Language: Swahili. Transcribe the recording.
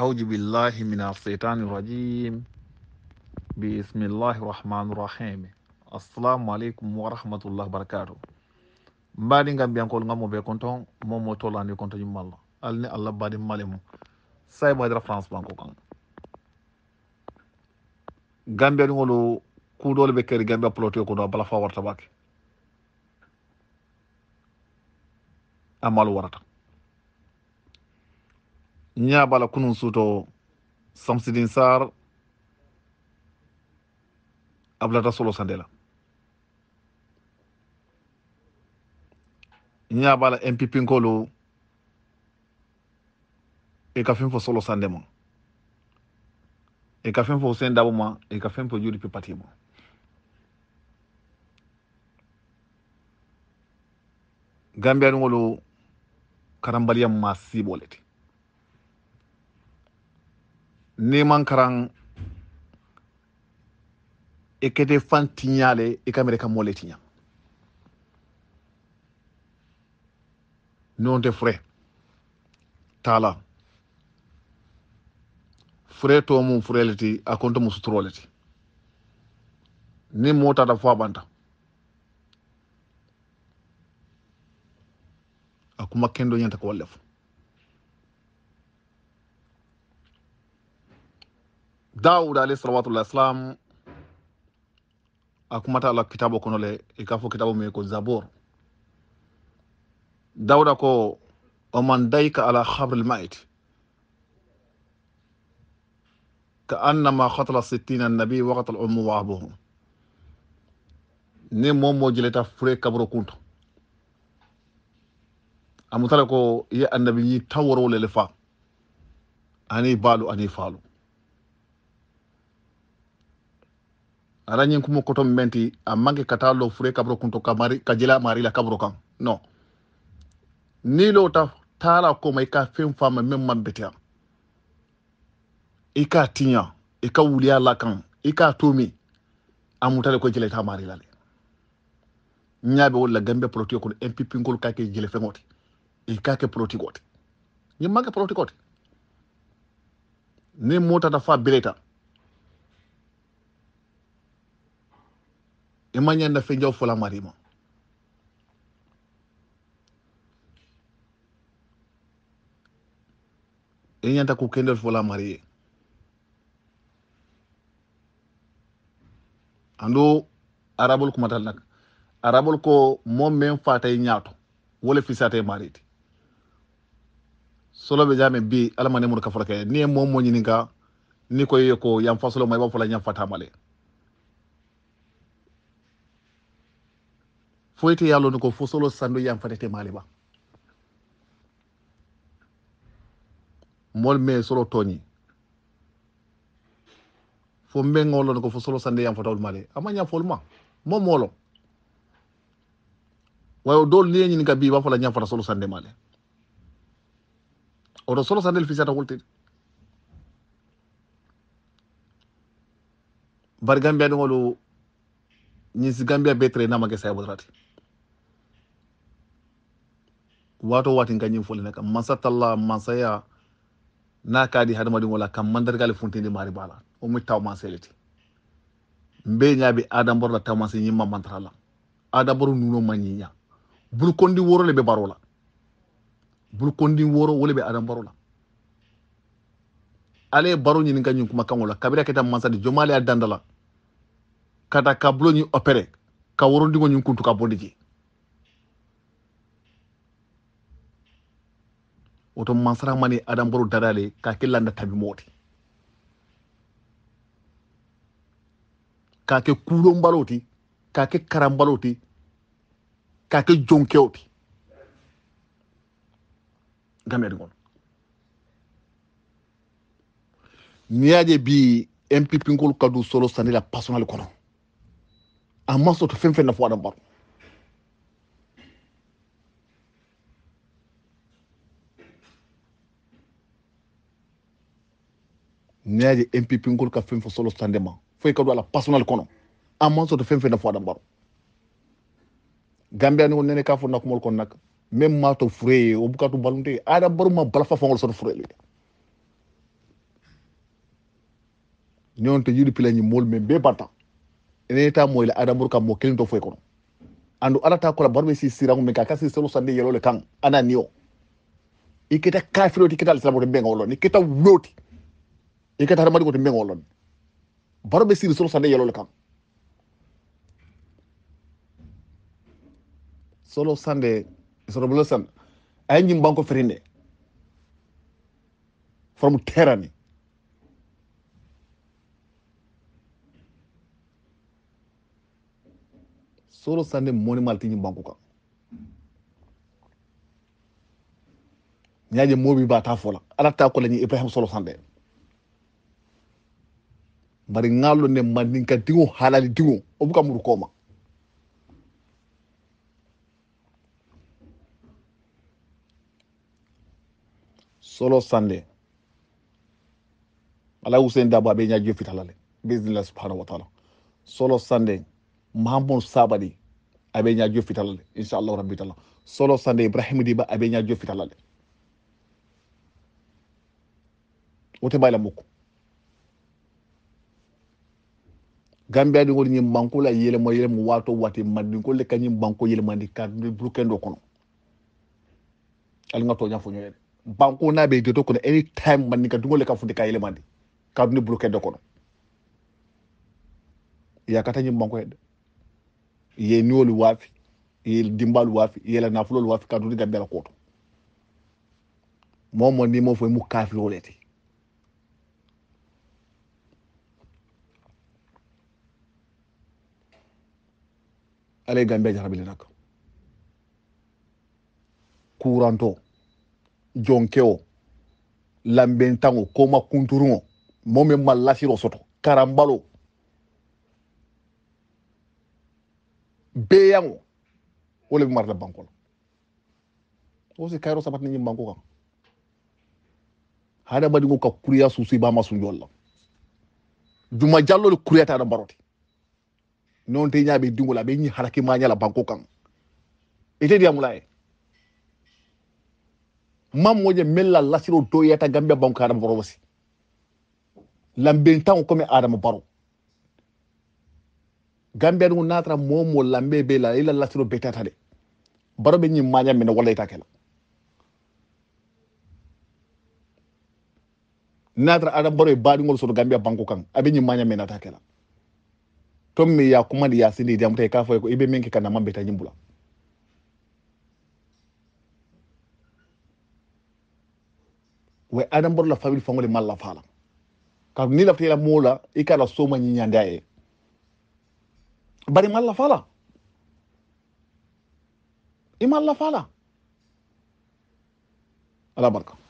أعوذ بالله من الشيطان الرجيم بسم الله الرحمن الرحيم السلام عليكم ورحمة الله وبركاته mbaɗi ngam mbiyankol ngam mo ɓe konton momo tolani konto ñummalla alni allah mbaɗi male mum say ɓadira france banko kan gambia ɗi ngolu kuuɗole ɓe keri gambia ploté ko ɗo a bala fa warta bake amalu warata ñaabala kunun suto samsidin sar ablata solo sandela ñaabala mpipinkolu e ka fen fo solo sande ma e ka fen fo sen dabo ma e ka fen fo juri pi pati mo gambiyanuŋolu ma siiboo le ti neman karan ikete fan tiɲale i ka mere non te tiɲa tala tɛ furɛ t'a la furɛ tɔ mun a kɔntɔ musu tɔrɔ le ti ni mɔɔ tata fɔ a banta a kuma kendo ɲɛta ko walle dawud alayhi salawatu wassalam akumata ala kitabo kono le i ka fo kitabo min ko zabur dawuda ko oman dayka ala habri lmait ka annama hatala sittina annabi wakata lumu wa abuhu ni moo moo jileta fure kaburo kunto amutale ko ye annabi ñi taworowlele fa ani baalu ani faalu arañin kumo koto menti a manke kata lo fure kabro kunto kamari kajila mari la kabro kan no ni lo ta tara ko mai ka fen fama men man betiya i ka tinya i ka wuliya la kan i ka tomi a mutale ko jile ta mari la le ñaabe wala gambe poloti ko mpp ngol ka ke jile fengoti i ka ke poloti goti ni manke poloti goti ni mota ta fa bileta imañanda fe jaw fulamarima iñanta ku kendel ye andu arabol kumatal nak arabol ko mom men fatay ñaato wala fisatay ti solo be jame bi alamane mun kafara kay ni mom mo ñininga ni koy ko yam fasolo may ba fula ñam fatamale foyte ye lon ko fosolo sando yam fanete maliba mol me solo toñi fo mbeŋo lon ko fosolo sande yam fotawol male ama ñam fol ma mo molo wayo dol ni ñin ka bi ba fola ñam fota solo sande maale oto solo sandel fisata woltede bari gambiya ɗum olu ñinsi gambiya be tre namage sayabodrate wato watin ganyin fulina kan mansa masaya mansa ya na kadi hadamadin wala kan mandar gali funtindi mari bala o mi taw man ya mbe nya bi adam borla la taw se adam boru nuno manyinya ñiña bul kondi woro lebe barola baro bul kondi woro wole be adam barola ale baro ñini kumakamola ñun kuma kango la kabira keta mansa di jomale ya kata kablo ñi opere ka worondigo ñun kuntu ka woto mansara mani adamboro darale ka ke landa tabimoti ka ke kulonbalo ti ka ke karanbalo ti ka ke jonkewo ti gameri gono ni y'a je bi mpp nkolu ka du solo sanila personal kono a ma soto fɛn fɛn nafɔ adambaro neyaji ngol ka fen fo solo solostande ma foye kadu ala personnel kono amman soto fen fena fo aɗa mbaro gambia ni ko nene ka fo nakumol kon nak même to fureye o bukatu balunte aɗa mbaruma balafa fongol soto furele ñon to yiɗi pilañi mol me be bata e ene ta moyle aɗa mbaru kam mo kelinto to foye kono andu ala ta kola barbe si sirangu me ka kasi solo sande yelo le kan ana niyo ikita kafiroti kita alislamoto mbega wolon ni kita woti Ikat kata hadamadi koto mbeŋo lon baro be siri solo sande yelo le solo sande Solo san anjing ye banko ferine. From terani solo sande moni malti nyim banko kang. ñaaje moobi ba ta fola ala ta ko solo sande bari ngalo ne mandinka diŋo halali o buka muru murukoma solo sande ala usen dabo aɓe ñaji fitalale bisnillah subhanahu wa taala solo sande mahamon sabadi aɓe ñaji fitalale inchallahu rabbi taala solo sande ibrahima diba aɓe ñaji fitalale wote bayla mukko gambia ɗi goni ñin banko la yelema yelema wato wati le kolle kañin banko yelemandi ka burkendo kono ali ga toña foñoyede banko na be geto kono any time mandin ka dugolle ka funde ka yelemandi kaduni burkendo kono yakata ñin banko yede ye niwolu waafi ye dimbalu waafi yela nafulolu waafi kaduni gambia la koto momo ni mo foye mu kafirolete ala ye gambia jarabilenaka kuranto jonkewo lambentango koma kunturungo mo min ma lasiro soto karanbalo beyango wo le be marata banko la wo si kayiro sabati ñim banko kan hadamadingo ka kuriya susu i bama sunjol la juma jallo le kuriyata ada barote non te ñaɓe dingo la ɓe ñi haraki mañala banko kan ite e dia mam mamoje mella lasiro doyata gambe banko adama boro wasi lambe tan ko me adama baro gambe aɗum natra momo lambe be la ila lasiro betata de baro be nyi maña mene walla ita kela natra adama baro e badi ngol so gambe banko kan abe nyi maña mene ata kela tɔn ya kumadi ya sindi ya ta i yako ibe i kana mambe kɛ we bula wa adam bɔra la famili fangole ma lafa la ka ni la mɔɔ la i k'a la so ma ɲiɲanda bari mala lafa la i ma lafa la ala barka